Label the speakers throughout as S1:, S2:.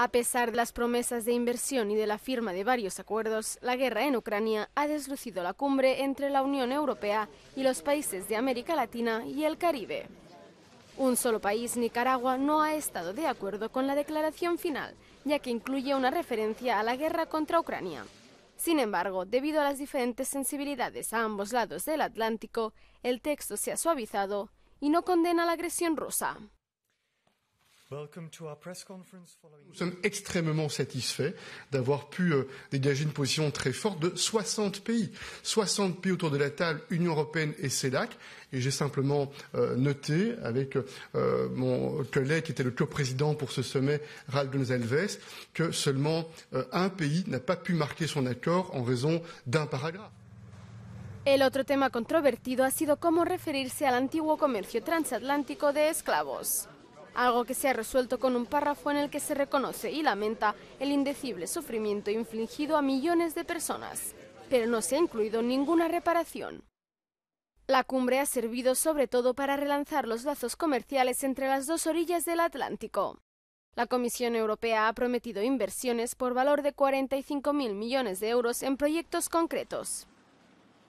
S1: A pesar de las promesas de inversión y de la firma de varios acuerdos, la guerra en Ucrania ha deslucido la cumbre entre la Unión Europea y los países de América Latina y el Caribe. Un solo país, Nicaragua, no ha estado de acuerdo con la declaración final, ya que incluye una referencia a la guerra contra Ucrania. Sin embargo, debido a las diferentes sensibilidades a ambos lados del Atlántico, el texto se ha suavizado y no condena la agresión rusa.
S2: Nous
S3: sommes extrêmement satisfaits d'avoir pu euh, dégager une position très forte de 60 pays. 60 pays autour de la table, Union européenne et CELAC. Et j'ai simplement euh, noté avec euh, mon collègue qui était le co-président pour ce sommet, Ralph González, que seulement un pays n'a pas pu marquer son accord en raison d'un paragraphe.
S1: El otro tema controvertido ha sido cómo referirse al antiguo comercio transatlántico de esclavos. algo que se ha resuelto con un párrafo en el que se reconoce y lamenta el indecible sufrimiento infligido a millones de personas, pero no se ha incluido ninguna reparación. La cumbre ha servido sobre todo para relanzar los lazos comerciales entre las dos orillas del Atlántico. La Comisión Europea ha prometido inversiones por valor de 45.000 millones de euros en proyectos concretos.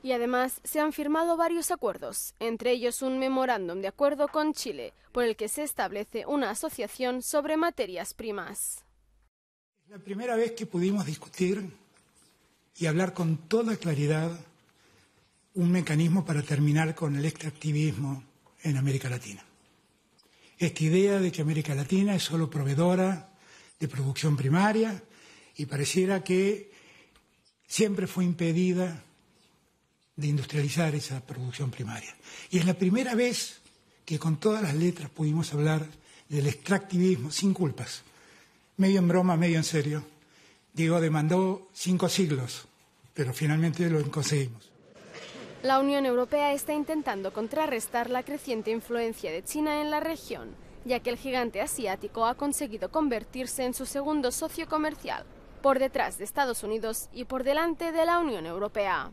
S1: Y además se han firmado varios acuerdos, entre ellos un memorándum de acuerdo con Chile, por el que se establece una asociación sobre materias primas.
S2: Es la primera vez que pudimos discutir y hablar con toda claridad un mecanismo para terminar con el extractivismo en América Latina. Esta idea de que América Latina es solo proveedora de producción primaria y pareciera que siempre fue impedida de industrializar esa producción primaria. Y es la primera vez que con todas las letras pudimos hablar del extractivismo sin culpas, medio en broma, medio en serio. Diego demandó cinco siglos, pero finalmente lo conseguimos.
S1: La Unión Europea está intentando contrarrestar la creciente influencia de China en la región, ya que el gigante asiático ha conseguido convertirse en su segundo socio comercial, por detrás de Estados Unidos y por delante de la Unión Europea.